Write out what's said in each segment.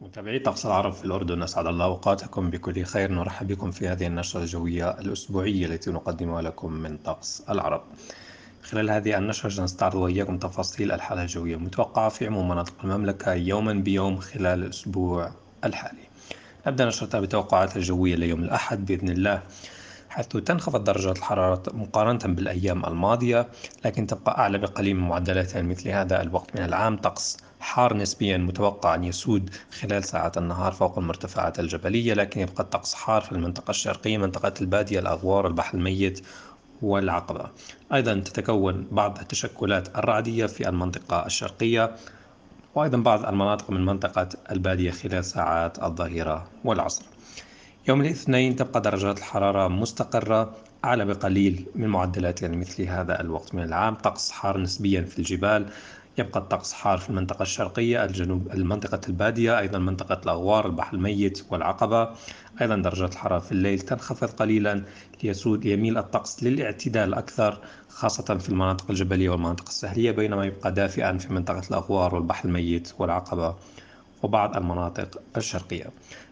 متابعي طقس العرب في الأردن أسعد الله أوقاتكم بكل خير نرحب بكم في هذه النشرة الجوية الأسبوعية التي نقدمها لكم من طقس العرب خلال هذه النشرة سنستعرض وإياكم تفاصيل الحالة الجوية المتوقعة في عموم مناطق المملكة يوما بيوم خلال الأسبوع الحالي نبدأ نشرتها بتوقعات الجوية ليوم الأحد بإذن الله حيث تنخفض درجات الحرارة مقارنة بالأيام الماضية لكن تبقى أعلى بقليل من معدلاتها مثل هذا الوقت من العام طقس حار نسبيا متوقع أن يسود خلال ساعات النهار فوق المرتفعات الجبلية لكن يبقى الطقس حار في المنطقة الشرقية منطقة البادية الأغوار البحر الميت والعقبة أيضا تتكون بعض التشكلات الرعدية في المنطقة الشرقية وأيضا بعض المناطق من منطقة البادية خلال ساعات الظهيرة والعصر يوم الاثنين تبقى درجات الحرارة مستقرة أعلى بقليل من معدلات يعني مثل هذا الوقت من العام طقس حار نسبيا في الجبال يبقى الطقس حار في المنطقة الشرقية الجنوب المنطقة البادية أيضا منطقة الأغوار البحر الميت والعقبة أيضا درجة الحرارة في الليل تنخفض قليلا ليسود يميل الطقس للاعتدال أكثر خاصة في المناطق الجبلية والمناطق السهلية بينما يبقى دافئا في منطقة الأغوار والبحر الميت والعقبة وبعض المناطق الشرقية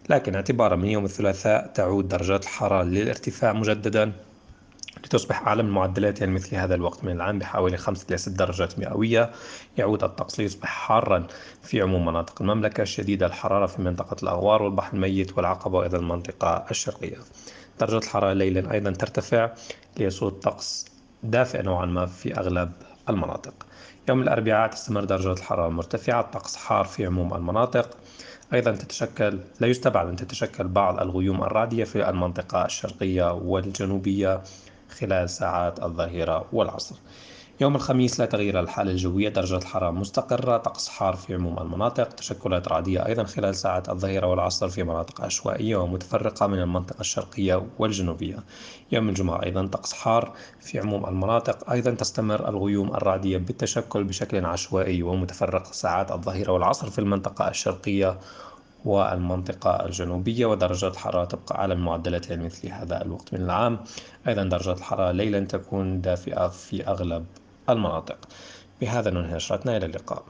لكن اعتبارا من يوم الثلاثاء تعود درجات الحرارة للارتفاع مجددا لتصبح أعلى من معدلاتها يعني مثل هذا الوقت من العام بحوالي 5 إلى 6 درجات مئوية يعود الطقس ليصبح حارا في عموم مناطق المملكة شديد الحرارة في منطقة الأغوار والبحر الميت والعقبة وأيضا المنطقة الشرقية درجة الحرارة ليلا أيضا ترتفع ليصل الطقس دافئ نوعا ما في أغلب المناطق يوم الأربعاء تستمر درجة الحرارة مرتفعة الطقس حار في عموم المناطق أيضا تتشكل لا يستبعد أن تتشكل بعض الغيوم الرعدية في المنطقة الشرقية والجنوبية خلال ساعات الظهيرة والعصر يوم الخميس لا تغيير الحالة الجوية درجة الحرارة مستقرة طقس حار في عموم المناطق تشكلات رعدية أيضا خلال ساعات الظهيرة والعصر في مناطق عشوائية ومتفرقة من المنطقة الشرقية والجنوبية يوم الجمعة أيضا طقس حار في عموم المناطق أيضا تستمر الغيوم الرعدية بالتشكل بشكل عشوائي ومتفرق ساعات الظهيرة والعصر في المنطقة الشرقية والمنطقة الجنوبية ودرجات الحرارة تبقى على المعدلات مثل هذا الوقت من العام أيضا درجة الحرارة ليلا تكون دافئة في أغلب المناطق بهذا ننهي نشرتنا إلى اللقاء